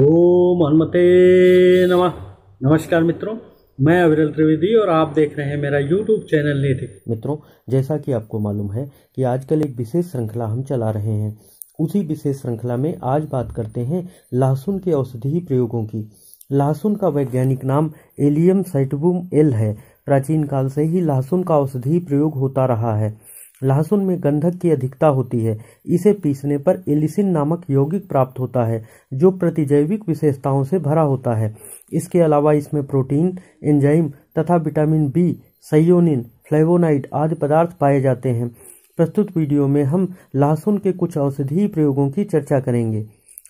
ओम हनुमते नमः नमस्कार मित्रों मैं अविरल त्रिवेदी और आप देख रहे हैं मेरा YouTube चैनल नीति मित्रों जैसा कि आपको मालूम है कि आजकल एक विशेष श्रृंखला हम चला रहे हैं उसी विशेष श्रृंखला में आज बात करते हैं लहसुन के औषधीय प्रयोगों की लहसुन का वैज्ञानिक नाम एलियम साइटबुम एल है प्राचीन काल से ही लहसुन का औषधीय प्रयोग होता रहा है लहसुन में गंधक की अधिकता होती है इसे पीसने पर एलिसिन नामक यौगिक प्राप्त होता है जो प्रतिजैविक विशेषताओं से भरा होता है इसके अलावा इसमें प्रोटीन एंजाइम तथा विटामिन बी सयोनिन फ्लेवोनाइड आदि पदार्थ पाए जाते हैं प्रस्तुत वीडियो में हम लहसुन के कुछ औषधीय प्रयोगों की चर्चा करेंगे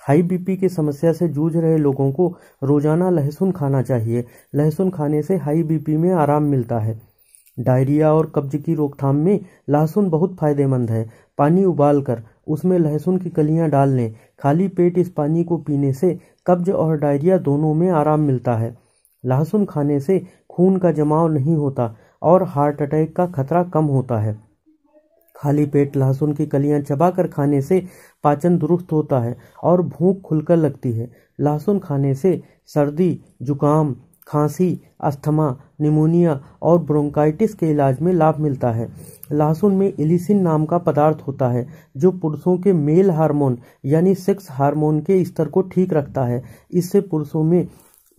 हाई बीपी की समस्या से जूझ रहे लोगों को रोजाना लहसुन खाना चाहिए लहसुन खाने से हाई बीपी में आराम मिलता है डायरिया और कब्ज की रोकथाम में लहसुन बहुत फायदेमंद है पानी उबालकर उसमें लहसुन की कलियां डाल लें खाली पेट इस पानी को पीने से कब्ज और डायरिया दोनों में आराम मिलता है लहसुन खाने से खून का जमाव नहीं होता और हार्ट अटैक का खतरा कम होता है खाली पेट लहसुन की कलियां चबाकर खाने से पाचन दुरुस्त होता है और भूख खुलकर लगती है लहसुन खाने से सर्दी जुकाम खांसी अस्थमा निमोनिया और ब्रोंकाइटिस के इलाज में लाभ मिलता है लहसुन में इलिसिन नाम का पदार्थ होता है जो पुरुषों के मेल हार्मोन यानी सेक्स हार्मोन के स्तर को ठीक रखता है इससे पुरुषों में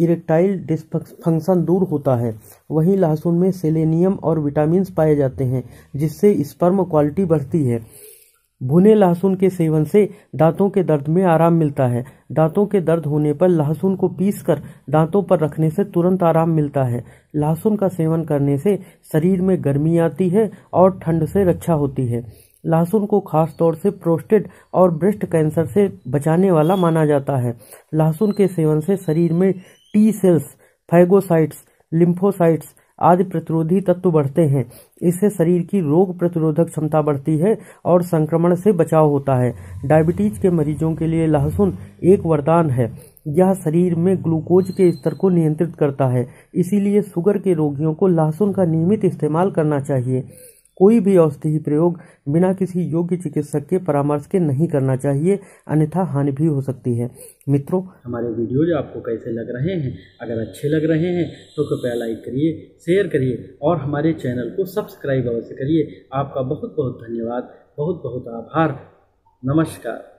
इरेक्टाइल डिस्फंक्शन दूर होता है वहीं लहसुन में सेलेनियम और विटामिन पाए जाते हैं जिससे स्पर्म क्वालिटी बढ़ती है भुने लहसुन के सेवन से दांतों के दर्द में आराम मिलता है दांतों के दर्द होने पर लहसुन को पीसकर दांतों पर रखने से तुरंत आराम मिलता है लहसुन का सेवन करने से शरीर में गर्मी आती है और ठंड से रक्षा होती है लहसुन को खास तौर से प्रोस्टेट और ब्रेस्ट कैंसर से बचाने वाला माना जाता है लहसुन के सेवन से शरीर में टी सेल्स फैगोसाइट्स लिम्फोसाइट्स आदि प्रतिरोधी तत्व बढ़ते हैं इससे शरीर की रोग प्रतिरोधक क्षमता बढ़ती है और संक्रमण से बचाव होता है डायबिटीज के मरीजों के लिए लहसुन एक वरदान है यह शरीर में ग्लूकोज के स्तर को नियंत्रित करता है इसीलिए शुगर के रोगियों को लहसुन का नियमित इस्तेमाल करना चाहिए कोई भी औषधि प्रयोग बिना किसी योग्य चिकित्सक के परामर्श के नहीं करना चाहिए अन्यथा हानि भी हो सकती है मित्रों हमारे वीडियोज आपको कैसे लग रहे हैं अगर अच्छे लग रहे हैं तो कृपया लाइक करिए शेयर करिए और हमारे चैनल को सब्सक्राइब अवश्य करिए आपका बहुत बहुत धन्यवाद बहुत बहुत आभार नमस्कार